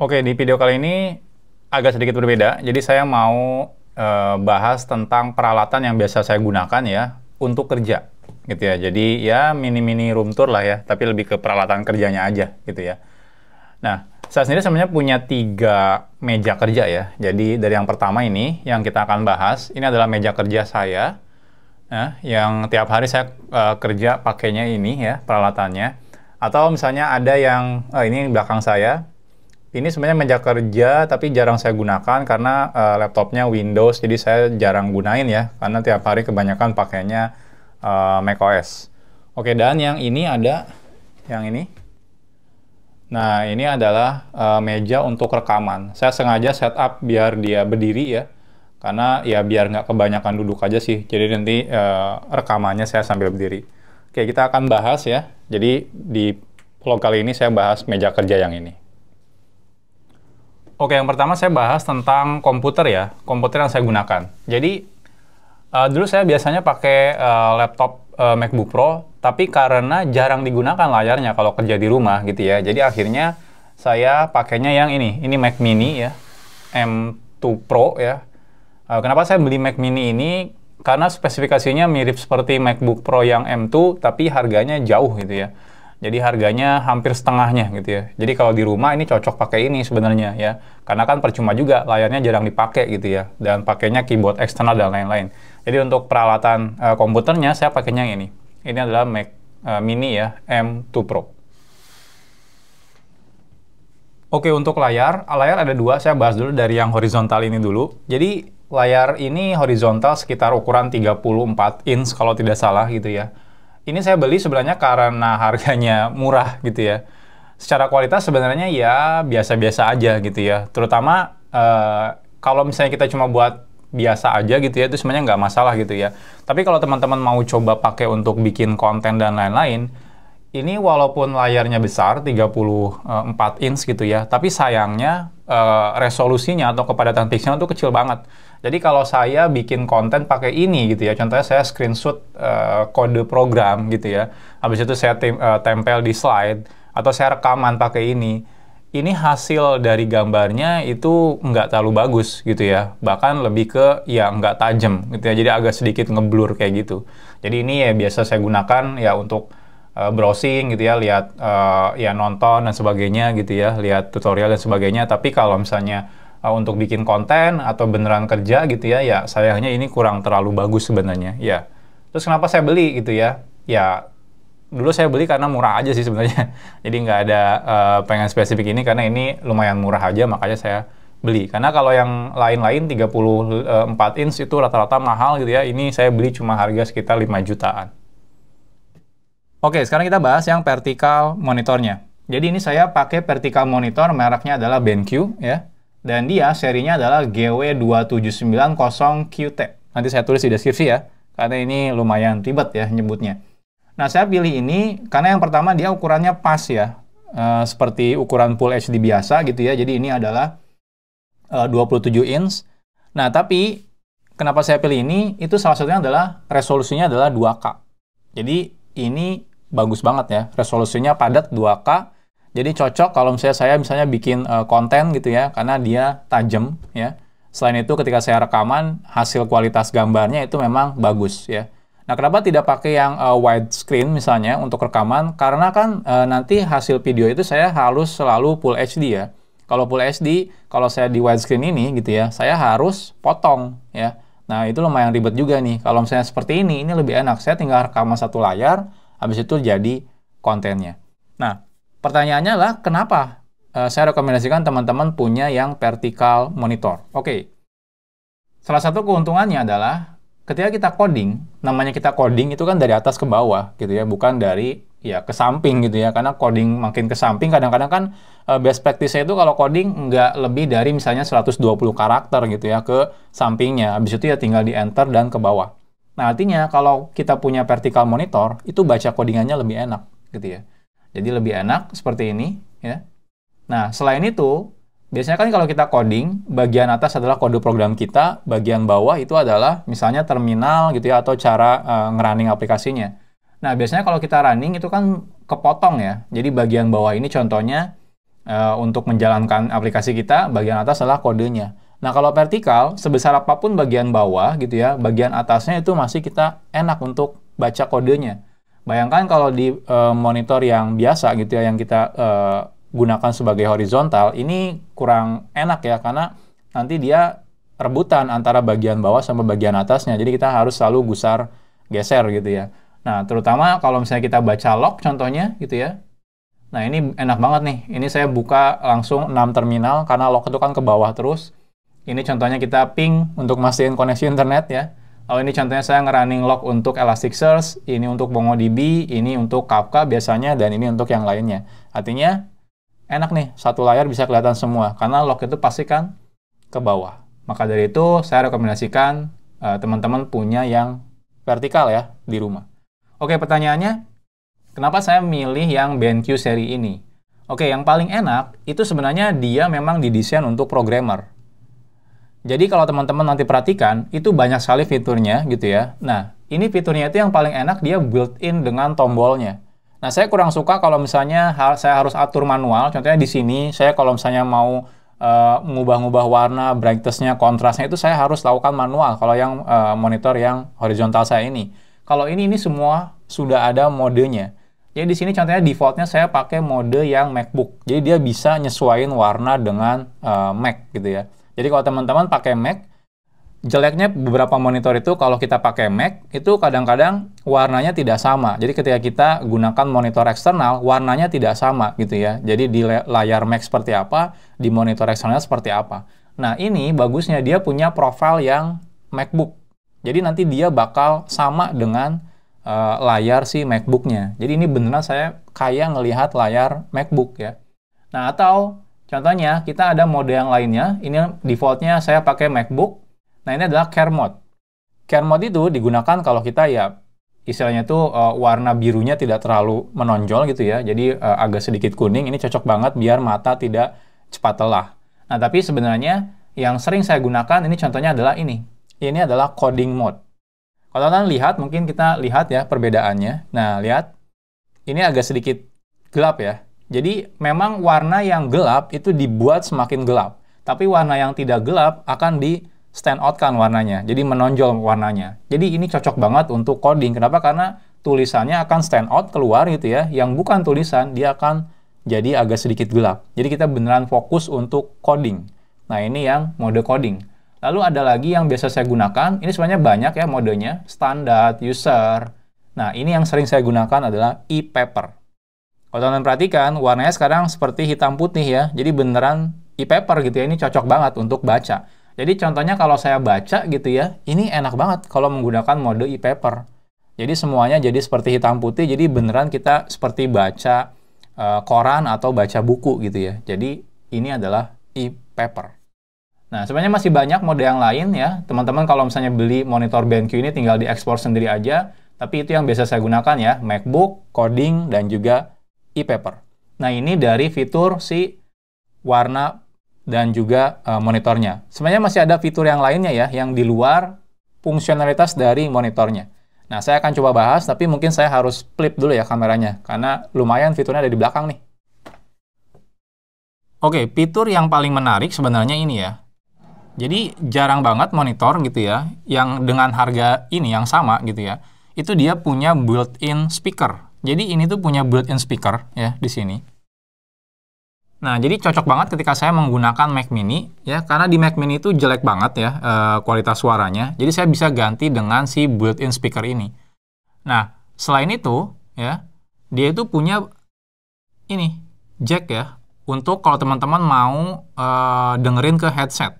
Oke, di video kali ini agak sedikit berbeda. Jadi saya mau e, bahas tentang peralatan yang biasa saya gunakan ya untuk kerja gitu ya. Jadi ya mini-mini room tour lah ya, tapi lebih ke peralatan kerjanya aja gitu ya. Nah, saya sendiri sebenarnya punya tiga meja kerja ya. Jadi dari yang pertama ini yang kita akan bahas, ini adalah meja kerja saya. Nah, yang tiap hari saya e, kerja pakainya ini ya peralatannya. Atau misalnya ada yang oh, ini belakang saya, ini sebenarnya meja kerja tapi jarang saya gunakan karena uh, laptopnya Windows jadi saya jarang gunain ya karena tiap hari kebanyakan pakainya uh, eh, macOS. Oke dan yang ini ada yang ini. Nah ini adalah uh, meja untuk rekaman. Saya sengaja setup biar dia berdiri ya karena ya biar nggak kebanyakan duduk aja sih. Jadi nanti uh, rekamannya saya sambil berdiri. Oke kita akan bahas ya. Jadi di vlog kali ini saya bahas meja kerja yang ini. Oke, yang pertama saya bahas tentang komputer ya, komputer yang saya gunakan. Jadi uh, dulu saya biasanya pakai uh, laptop uh, MacBook Pro, tapi karena jarang digunakan layarnya kalau kerja di rumah gitu ya. Jadi akhirnya saya pakainya yang ini, ini Mac Mini ya, M2 Pro ya. Uh, kenapa saya beli Mac Mini ini? Karena spesifikasinya mirip seperti MacBook Pro yang M2, tapi harganya jauh gitu ya. Jadi harganya hampir setengahnya gitu ya. Jadi kalau di rumah ini cocok pakai ini sebenarnya ya. Karena kan percuma juga layarnya jarang dipakai gitu ya. Dan pakainya keyboard eksternal dan lain-lain. Jadi untuk peralatan uh, komputernya saya pakainya yang ini. Ini adalah Mac uh, Mini ya, M2 Pro. Oke, untuk layar, layar ada dua. Saya bahas dulu dari yang horizontal ini dulu. Jadi, layar ini horizontal sekitar ukuran 34 inch kalau tidak salah gitu ya ini saya beli sebenarnya karena harganya murah gitu ya. Secara kualitas sebenarnya ya biasa-biasa aja gitu ya. Terutama uh, kalau misalnya kita cuma buat biasa aja gitu ya, itu sebenarnya nggak masalah gitu ya. Tapi kalau teman-teman mau coba pakai untuk bikin konten dan lain-lain, ini walaupun layarnya besar 34 inch gitu ya, tapi sayangnya uh, resolusinya atau kepadatan pixelnya itu kecil banget jadi kalau saya bikin konten pakai ini gitu ya, contohnya saya screenshot uh, kode program gitu ya, habis itu saya tem uh, eh, tempel di slide, atau saya rekaman pakai ini, ini hasil dari gambarnya itu nggak terlalu bagus gitu ya, bahkan lebih ke ya nggak tajam gitu ya, jadi agak sedikit ngeblur kayak gitu. Jadi ini ya biasa saya gunakan ya untuk uh, browsing gitu ya, lihat uh, ya nonton dan sebagainya gitu ya, lihat tutorial dan sebagainya, tapi kalau misalnya uh, untuk bikin konten atau beneran kerja gitu ya, ya sayangnya ini kurang terlalu bagus sebenarnya. Ya. Terus kenapa saya beli gitu ya? Ya dulu saya beli karena murah aja sih sebenarnya. Jadi nggak ada uh, pengen spesifik ini karena ini lumayan murah aja makanya saya beli. Karena kalau yang lain-lain 34 uh, inch itu rata-rata mahal gitu ya. Ini saya beli cuma harga sekitar 5 jutaan. Oke, sekarang kita bahas yang vertikal monitornya. Jadi ini saya pakai vertikal monitor mereknya adalah BenQ ya. Dan dia serinya adalah GW2790QT. Nanti saya tulis di deskripsi ya, karena ini lumayan ribet ya nyebutnya. Nah, saya pilih ini karena yang pertama dia ukurannya pas ya. E, seperti ukuran Full HD biasa gitu ya. Jadi ini adalah e, eh, 27 inch. Nah, tapi kenapa saya pilih ini? Itu salah satunya adalah resolusinya adalah 2K. Jadi ini bagus banget ya. Resolusinya padat 2K jadi cocok kalau misalnya saya misalnya bikin uh, konten gitu ya, karena dia tajam ya. Selain itu ketika saya rekaman, hasil kualitas gambarnya itu memang bagus ya. Nah, kenapa tidak pakai yang uh, eh, widescreen misalnya untuk rekaman? Karena kan uh, nanti hasil video itu saya harus selalu full HD ya. Kalau full HD, kalau saya di widescreen ini gitu ya, saya harus potong ya. Nah, itu lumayan ribet juga nih. Kalau misalnya seperti ini, ini lebih enak. Saya tinggal rekaman satu layar, habis itu jadi kontennya. Nah, Pertanyaannya lah, kenapa uh, saya rekomendasikan teman-teman punya yang vertikal monitor? Oke, okay. salah satu keuntungannya adalah ketika kita coding, namanya kita coding itu kan dari atas ke bawah gitu ya, bukan dari ya ke samping gitu ya, karena coding makin ke samping kadang-kadang kan uh, best practice itu kalau coding nggak lebih dari misalnya 120 karakter gitu ya ke sampingnya, habis itu ya tinggal di enter dan ke bawah. Nah artinya kalau kita punya vertikal monitor, itu baca codingannya lebih enak gitu ya. Jadi lebih enak seperti ini ya. Nah, selain itu, biasanya kan kalau kita coding, bagian atas adalah kode program kita, bagian bawah itu adalah misalnya terminal gitu ya atau cara uh, ngerunning aplikasinya. Nah, biasanya kalau kita running itu kan kepotong ya. Jadi bagian bawah ini contohnya uh, untuk menjalankan aplikasi kita, bagian atas adalah kodenya. Nah, kalau vertikal, sebesar apapun bagian bawah gitu ya, bagian atasnya itu masih kita enak untuk baca kodenya. Bayangkan kalau di uh, monitor yang biasa gitu ya, yang kita uh, gunakan sebagai horizontal, ini kurang enak ya, karena nanti dia rebutan antara bagian bawah sama bagian atasnya. Jadi kita harus selalu gusar geser gitu ya. Nah, terutama kalau misalnya kita baca log contohnya gitu ya. Nah, ini enak banget nih. Ini saya buka langsung 6 terminal karena log itu kan ke bawah terus. Ini contohnya kita ping untuk mastiin koneksi internet ya. Oh, ini contohnya saya ngerunning log untuk Elasticsearch, ini untuk MongoDB, ini untuk Kafka biasanya, dan ini untuk yang lainnya. Artinya, enak nih, satu layar bisa kelihatan semua, karena log itu pasti kan ke bawah. Maka dari itu, saya rekomendasikan eh, teman-teman uh, punya yang vertikal ya, di rumah. Oke, pertanyaannya, kenapa saya milih yang BenQ seri ini? Oke, yang paling enak, itu sebenarnya dia memang didesain untuk programmer. Jadi kalau teman-teman nanti perhatikan, itu banyak sekali fiturnya gitu ya. Nah, ini fiturnya itu yang paling enak dia built-in dengan tombolnya. Nah, saya kurang suka kalau misalnya saya harus atur manual. Contohnya di sini, saya kalau misalnya mau mengubah-ubah eh, uh, warna, brightness-nya, kontrasnya, itu saya harus lakukan manual kalau yang uh, monitor yang horizontal saya ini. Kalau ini, ini semua sudah ada modenya. Jadi di sini contohnya defaultnya saya pakai mode yang MacBook. Jadi dia bisa nyesuaiin warna dengan uh, Mac gitu ya. Jadi kalau teman-teman pakai Mac, jeleknya beberapa monitor itu kalau kita pakai Mac itu kadang-kadang warnanya tidak sama. Jadi ketika kita gunakan monitor eksternal, warnanya tidak sama gitu ya. Jadi di layar Mac seperti apa, di monitor eksternal seperti apa. Nah, ini bagusnya dia punya profil yang MacBook. Jadi nanti dia bakal sama dengan uh, layar si MacBooknya. Jadi ini beneran saya kayak ngelihat layar MacBook ya. Nah, atau Contohnya, kita ada mode yang lainnya. Ini defaultnya saya pakai MacBook. Nah, ini adalah care mode. Care mode itu digunakan kalau kita ya istilahnya itu uh, eh, warna birunya tidak terlalu menonjol gitu ya. Jadi uh, agak sedikit kuning. Ini cocok banget biar mata tidak cepat telah. Nah, tapi sebenarnya yang sering saya gunakan ini contohnya adalah ini. Ini adalah coding mode. Kalau kalian lihat, mungkin kita lihat ya perbedaannya. Nah, lihat. Ini agak sedikit gelap ya. Jadi memang warna yang gelap itu dibuat semakin gelap, tapi warna yang tidak gelap akan di stand out kan warnanya, jadi menonjol warnanya. Jadi ini cocok banget untuk coding. Kenapa? Karena tulisannya akan stand out keluar gitu ya. Yang bukan tulisan dia akan jadi agak sedikit gelap. Jadi kita beneran fokus untuk coding. Nah ini yang mode coding. Lalu ada lagi yang biasa saya gunakan. Ini sebenarnya banyak ya modenya. Standar, user. Nah ini yang sering saya gunakan adalah e-paper. Kalau teman-teman perhatikan, warnanya sekarang seperti hitam putih ya. Jadi beneran e-paper gitu ya, ini cocok banget untuk baca. Jadi contohnya kalau saya baca gitu ya, ini enak banget kalau menggunakan mode e-paper. Jadi semuanya jadi seperti hitam putih, jadi beneran kita seperti baca uh, koran atau baca buku gitu ya. Jadi ini adalah e-paper. Nah, sebenarnya masih banyak mode yang lain ya. Teman-teman kalau misalnya beli monitor BenQ ini tinggal diekspor sendiri aja. Tapi itu yang biasa saya gunakan ya, MacBook, coding, dan juga e-paper. Nah, ini dari fitur si warna dan juga uh, monitornya. Sebenarnya masih ada fitur yang lainnya ya, yang di luar fungsionalitas dari monitornya. Nah, saya akan coba bahas, tapi mungkin saya harus flip dulu ya kameranya, karena lumayan fiturnya ada di belakang nih. Oke, fitur yang paling menarik sebenarnya ini ya. Jadi jarang banget monitor gitu ya, yang dengan harga ini yang sama gitu ya, itu dia punya built-in speaker jadi ini tuh punya built-in speaker ya di sini. Nah, jadi cocok banget ketika saya menggunakan Mac Mini ya, karena di Mac Mini itu jelek banget ya e, kualitas suaranya. Jadi saya bisa ganti dengan si built-in speaker ini. Nah, selain itu ya, dia itu punya ini jack ya untuk kalau teman-teman mau e, dengerin ke headset.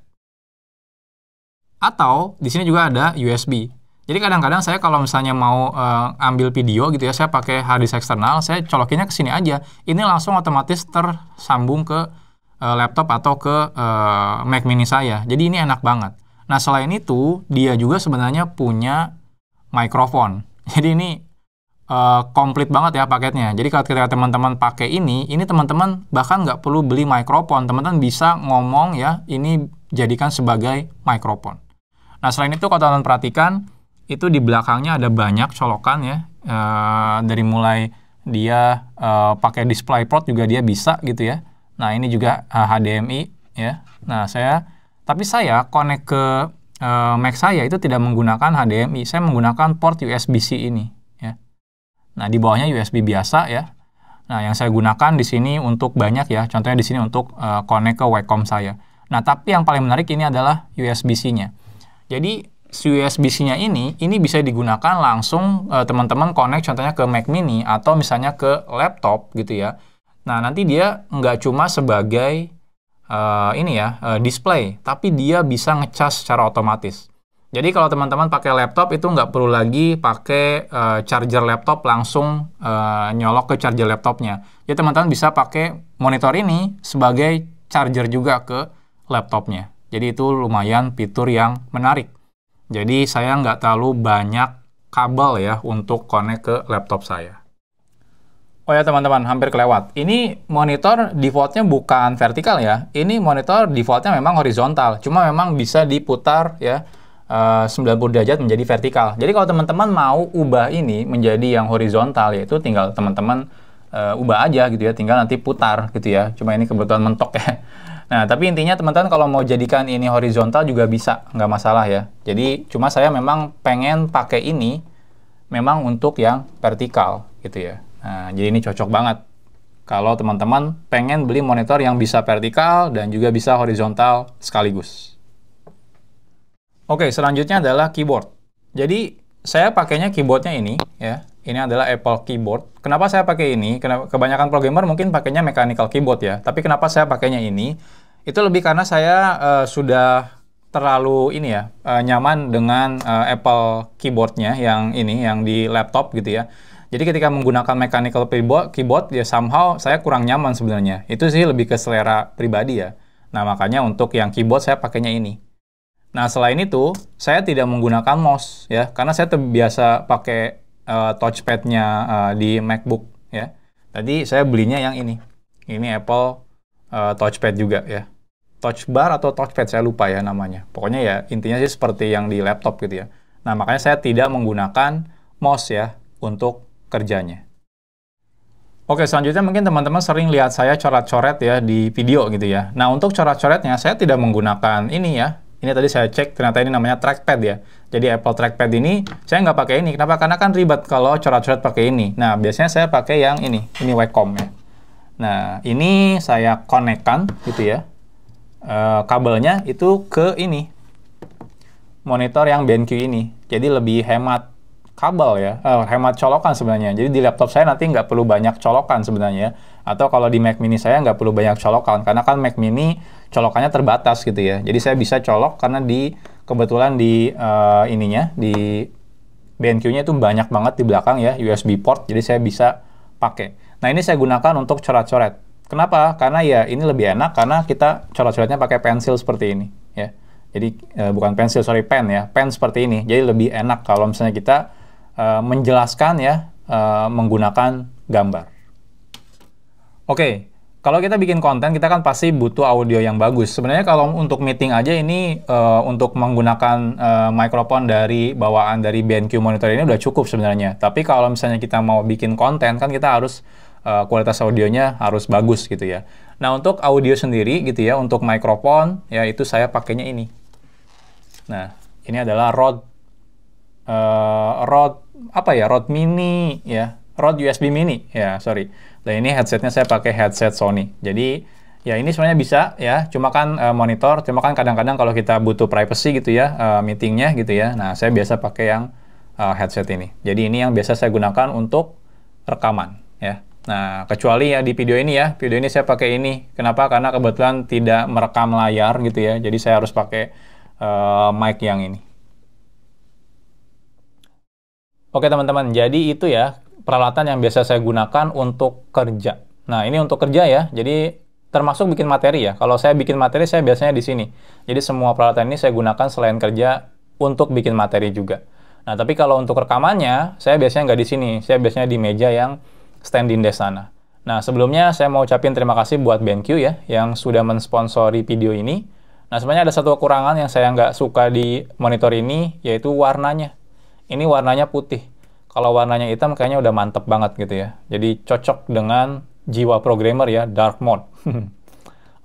Atau di sini juga ada USB. Jadi kadang-kadang saya kalau misalnya mau uh, ambil video gitu ya, saya pakai hard eksternal, saya colokinnya ke sini aja. Ini langsung otomatis tersambung ke uh, laptop atau ke uh, Mac mini saya. Jadi ini enak banget. Nah, selain itu, dia juga sebenarnya punya mikrofon. Jadi ini uh, komplit banget ya paketnya. Jadi kalau ketika teman-teman pakai ini, ini teman-teman bahkan nggak perlu beli mikrofon. Teman-teman bisa ngomong ya, ini jadikan sebagai mikrofon. Nah, selain itu kalau teman-teman perhatikan, itu di belakangnya ada banyak colokan ya uh, dari mulai dia uh, pakai display port juga dia bisa gitu ya nah ini juga uh, eh, HDMI ya nah saya tapi saya connect ke uh, Mac saya itu tidak menggunakan HDMI saya menggunakan port USB-C ini ya nah di bawahnya USB biasa ya nah yang saya gunakan di sini untuk banyak ya contohnya di sini untuk uh, connect ke Wacom saya nah tapi yang paling menarik ini adalah USB-C-nya jadi USB-C-nya ini, ini bisa digunakan langsung eh, teman-teman eh, connect contohnya ke Mac Mini atau misalnya ke laptop gitu ya. Nah, nanti dia nggak cuma sebagai uh, ini ya, uh, display, tapi dia bisa ngecas secara otomatis. Jadi kalau teman-teman pakai laptop itu nggak perlu lagi pakai uh, charger laptop langsung uh, nyolok ke charger laptopnya. Jadi teman-teman bisa pakai monitor ini sebagai charger juga ke laptopnya. Jadi itu lumayan fitur yang menarik. Jadi saya nggak terlalu banyak kabel ya untuk connect ke laptop saya. Oh ya teman-teman, hampir kelewat. Ini monitor defaultnya bukan vertikal ya. Ini monitor defaultnya memang horizontal. Cuma memang bisa diputar ya 90 eh, derajat menjadi vertikal. Jadi kalau teman-teman mau ubah ini menjadi yang horizontal yaitu tinggal teman-teman uh, ubah aja gitu ya. Tinggal nanti putar gitu ya. Cuma ini kebetulan mentok ya. Nah, tapi intinya teman-teman kalau mau jadikan ini horizontal juga bisa, nggak masalah ya. Jadi, cuma saya memang pengen pakai ini memang untuk yang vertikal gitu ya. Nah, jadi ini cocok banget. Kalau teman-teman pengen beli monitor yang bisa vertikal dan juga bisa horizontal sekaligus. Oke, selanjutnya adalah keyboard. Jadi, saya pakainya keyboardnya ini ya ini adalah Apple keyboard. Kenapa saya pakai ini? kebanyakan programmer mungkin pakainya mechanical keyboard ya. Tapi kenapa saya pakainya ini? Itu lebih karena saya uh, sudah terlalu ini ya uh, nyaman dengan uh, Apple keyboardnya yang ini yang di laptop gitu ya. Jadi ketika menggunakan mechanical keyboard, keyboard ya somehow saya kurang nyaman sebenarnya. Itu sih lebih ke selera pribadi ya. Nah makanya untuk yang keyboard saya pakainya ini. Nah selain itu saya tidak menggunakan mouse ya karena saya terbiasa pakai uh, touchpadnya uh, di MacBook ya. Tadi saya belinya yang ini. Ini Apple uh, touchpad juga ya. Touch bar atau touchpad saya lupa ya namanya. Pokoknya ya intinya sih seperti yang di laptop gitu ya. Nah makanya saya tidak menggunakan mouse ya untuk kerjanya. Oke, selanjutnya mungkin teman-teman sering lihat saya coret-coret ya di video gitu ya. Nah, untuk coret-coretnya saya tidak menggunakan ini ya, ini tadi saya cek, ternyata ini namanya trackpad ya. Jadi Apple trackpad ini, saya nggak pakai ini. Kenapa? Karena kan ribet kalau coret-coret pakai ini. Nah, biasanya saya pakai yang ini. Ini Wacom ya. Nah, ini saya konekkan gitu ya. E, kabelnya itu ke ini. Monitor yang BenQ ini. Jadi lebih hemat kabel ya, eh, hemat colokan sebenarnya. Jadi di laptop saya nanti nggak perlu banyak colokan sebenarnya. Atau kalau di Mac Mini saya nggak perlu banyak colokan, karena kan Mac Mini colokannya terbatas gitu ya. Jadi saya bisa colok karena di kebetulan di uh, ininya di BNQ-nya itu banyak banget di belakang ya USB port, jadi saya bisa pakai. Nah ini saya gunakan untuk coret-coret. Kenapa? Karena ya ini lebih enak karena kita coret-coretnya pakai pensil seperti ini ya. Jadi eh, bukan pensil sorry pen ya, pen seperti ini. Jadi lebih enak kalau misalnya kita Eh, menjelaskan ya uh, menggunakan gambar. Oke, okay. kalau kita bikin konten kita kan pasti butuh audio yang bagus. Sebenarnya kalau untuk meeting aja ini uh, untuk menggunakan uh, mikrofon dari bawaan dari BNQ monitor ini udah cukup sebenarnya. Tapi kalau misalnya kita mau bikin konten kan kita harus uh, kualitas audionya harus bagus gitu ya. Nah, untuk audio sendiri gitu ya, untuk mikrofon ya itu saya pakainya ini. Nah, ini adalah Rode uh, Rode apa ya Rode Mini ya Rode USB Mini ya sorry dan ini headsetnya saya pakai headset Sony jadi ya ini sebenarnya bisa ya cuma kan uh, monitor cuma kan kadang-kadang kalau kita butuh privacy gitu ya uh, meetingnya gitu ya nah saya biasa pakai yang uh, headset ini jadi ini yang biasa saya gunakan untuk rekaman ya nah kecuali ya di video ini ya video ini saya pakai ini kenapa karena kebetulan tidak merekam layar gitu ya jadi saya harus pakai uh, mic yang ini Oke teman-teman, jadi itu ya peralatan yang biasa saya gunakan untuk kerja. Nah, ini untuk kerja ya. Jadi termasuk bikin materi ya. Kalau saya bikin materi saya biasanya di sini. Jadi semua peralatan ini saya gunakan selain kerja untuk bikin materi juga. Nah, tapi kalau untuk rekamannya saya biasanya nggak di sini. Saya biasanya di meja yang standing desk sana. Nah, sebelumnya saya mau ucapin terima kasih buat BenQ ya yang sudah mensponsori video ini. Nah, sebenarnya ada satu kekurangan yang saya nggak suka di monitor ini, yaitu warnanya ini warnanya putih. Kalau warnanya hitam kayaknya udah mantep banget gitu ya. Jadi cocok dengan jiwa programmer ya, dark mode.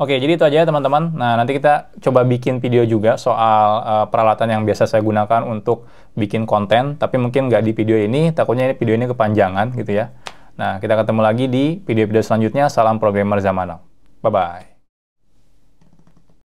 Oke, jadi itu aja ya teman-teman. Nah, nanti kita coba bikin video juga soal uh, peralatan yang biasa saya gunakan untuk bikin konten. Tapi mungkin nggak di video ini, takutnya ini video ini kepanjangan gitu ya. Nah, kita ketemu lagi di video-video selanjutnya. Salam programmer zaman now. Bye-bye.